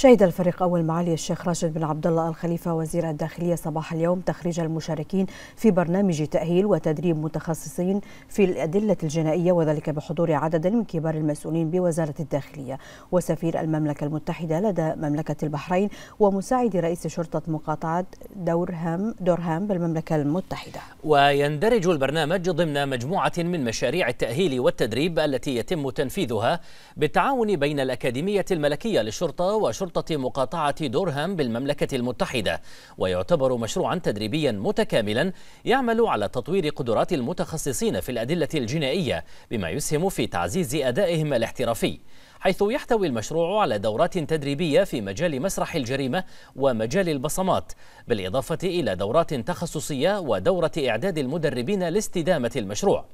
شهد الفريق أول معالي الشيخ راشد بن عبد الله الخليفة وزير الداخلية صباح اليوم تخريج المشاركين في برنامج تأهيل وتدريب متخصصين في الأدلة الجنائية وذلك بحضور عدد من كبار المسؤولين بوزارة الداخلية وسفير المملكة المتحدة لدى مملكة البحرين ومساعد رئيس شرطة مقاطعة دورهام دورهام بالمملكة المتحدة ويندرج البرنامج ضمن مجموعة من مشاريع التأهيل والتدريب التي يتم تنفيذها بالتعاون بين الأكاديمية الملكية للشرطة وشرطة مقاطعة دورهام بالمملكة المتحدة ويعتبر مشروعا تدريبيا متكاملا يعمل على تطوير قدرات المتخصصين في الأدلة الجنائية بما يسهم في تعزيز أدائهم الاحترافي حيث يحتوي المشروع على دورات تدريبية في مجال مسرح الجريمة ومجال البصمات بالإضافة إلى دورات تخصصية ودورة إعداد المدربين لاستدامة المشروع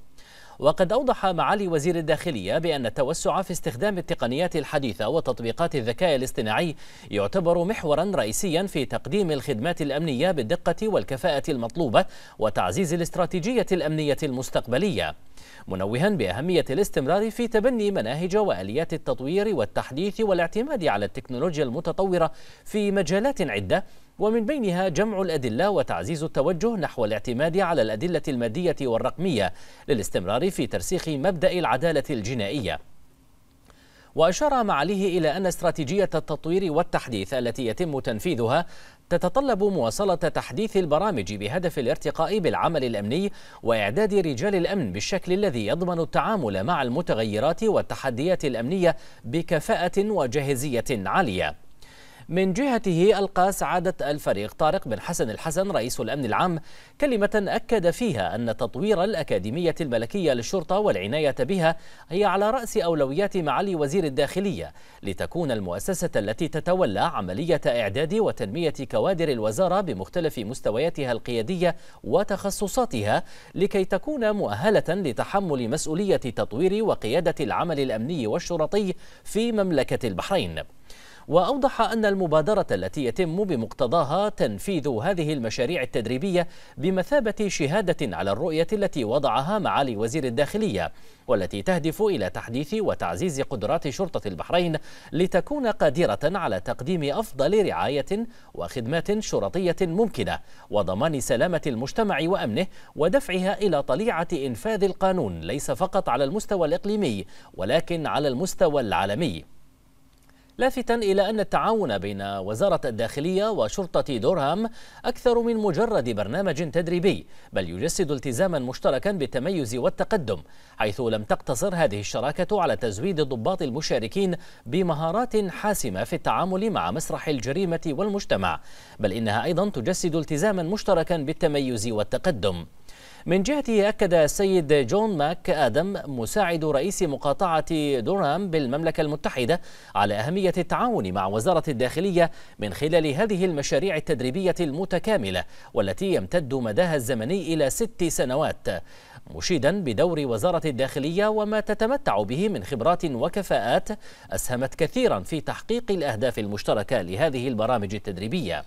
وقد أوضح معالي وزير الداخلية بأن التوسع في استخدام التقنيات الحديثة وتطبيقات الذكاء الاصطناعي يعتبر محورا رئيسيا في تقديم الخدمات الأمنية بالدقة والكفاءة المطلوبة وتعزيز الاستراتيجية الأمنية المستقبلية منوها بأهمية الاستمرار في تبني مناهج وآليات التطوير والتحديث والاعتماد على التكنولوجيا المتطورة في مجالات عدة ومن بينها جمع الأدلة وتعزيز التوجه نحو الاعتماد على الأدلة المادية والرقمية للاستمرار في ترسيخ مبدأ العدالة الجنائية وأشار معاليه إلى أن استراتيجية التطوير والتحديث التي يتم تنفيذها تتطلب مواصلة تحديث البرامج بهدف الارتقاء بالعمل الأمني وإعداد رجال الأمن بالشكل الذي يضمن التعامل مع المتغيرات والتحديات الأمنية بكفاءة وجاهزية عالية من جهته ألقى سعادة الفريق طارق بن حسن الحسن رئيس الأمن العام كلمة أكد فيها أن تطوير الأكاديمية الملكية للشرطة والعناية بها هي على رأس أولويات معالي وزير الداخلية لتكون المؤسسة التي تتولى عملية إعداد وتنمية كوادر الوزارة بمختلف مستوياتها القيادية وتخصصاتها لكي تكون مؤهلة لتحمل مسؤولية تطوير وقيادة العمل الأمني والشرطي في مملكة البحرين وأوضح أن المبادرة التي يتم بمقتضاها تنفيذ هذه المشاريع التدريبية بمثابة شهادة على الرؤية التي وضعها معالي وزير الداخلية والتي تهدف إلى تحديث وتعزيز قدرات شرطة البحرين لتكون قادرة على تقديم أفضل رعاية وخدمات شرطية ممكنة وضمان سلامة المجتمع وأمنه ودفعها إلى طليعة إنفاذ القانون ليس فقط على المستوى الإقليمي ولكن على المستوى العالمي لافتا إلى أن التعاون بين وزارة الداخلية وشرطة دورهام أكثر من مجرد برنامج تدريبي بل يجسد التزاما مشتركا بالتميز والتقدم حيث لم تقتصر هذه الشراكة على تزويد الضباط المشاركين بمهارات حاسمة في التعامل مع مسرح الجريمة والمجتمع بل إنها أيضا تجسد التزاما مشتركا بالتميز والتقدم من جهته أكد السيد جون ماك آدم مساعد رئيس مقاطعة دورام بالمملكة المتحدة على أهمية التعاون مع وزارة الداخلية من خلال هذه المشاريع التدريبية المتكاملة والتي يمتد مداها الزمني إلى ست سنوات مشيدا بدور وزارة الداخلية وما تتمتع به من خبرات وكفاءات أسهمت كثيرا في تحقيق الأهداف المشتركة لهذه البرامج التدريبية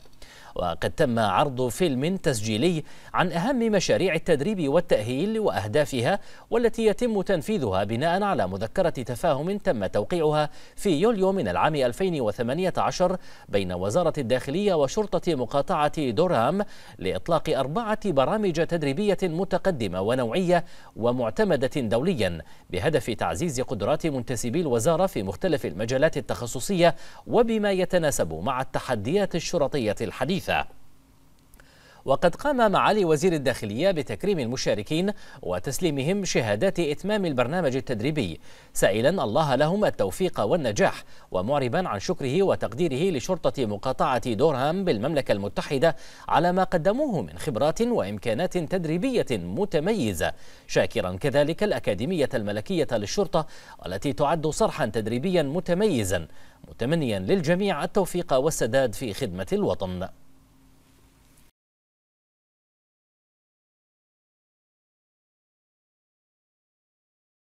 وقد تم عرض فيلم تسجيلي عن أهم مشاريع التدريب والتأهيل وأهدافها والتي يتم تنفيذها بناء على مذكرة تفاهم تم توقيعها في يوليو من العام 2018 بين وزارة الداخلية وشرطة مقاطعة دورام لإطلاق أربعة برامج تدريبية متقدمة ونوعية ومعتمدة دوليا بهدف تعزيز قدرات منتسبي الوزارة في مختلف المجالات التخصصية وبما يتناسب مع التحديات الشرطية الحالية الحديثة وقد قام معالي وزير الداخلية بتكريم المشاركين وتسليمهم شهادات إتمام البرنامج التدريبي سائلا الله لهم التوفيق والنجاح ومعربا عن شكره وتقديره لشرطة مقاطعة دورهام بالمملكة المتحدة على ما قدموه من خبرات وإمكانات تدريبية متميزة شاكرا كذلك الأكاديمية الملكية للشرطة التي تعد صرحا تدريبيا متميزا متمنيا للجميع التوفيق والسداد في خدمة الوطن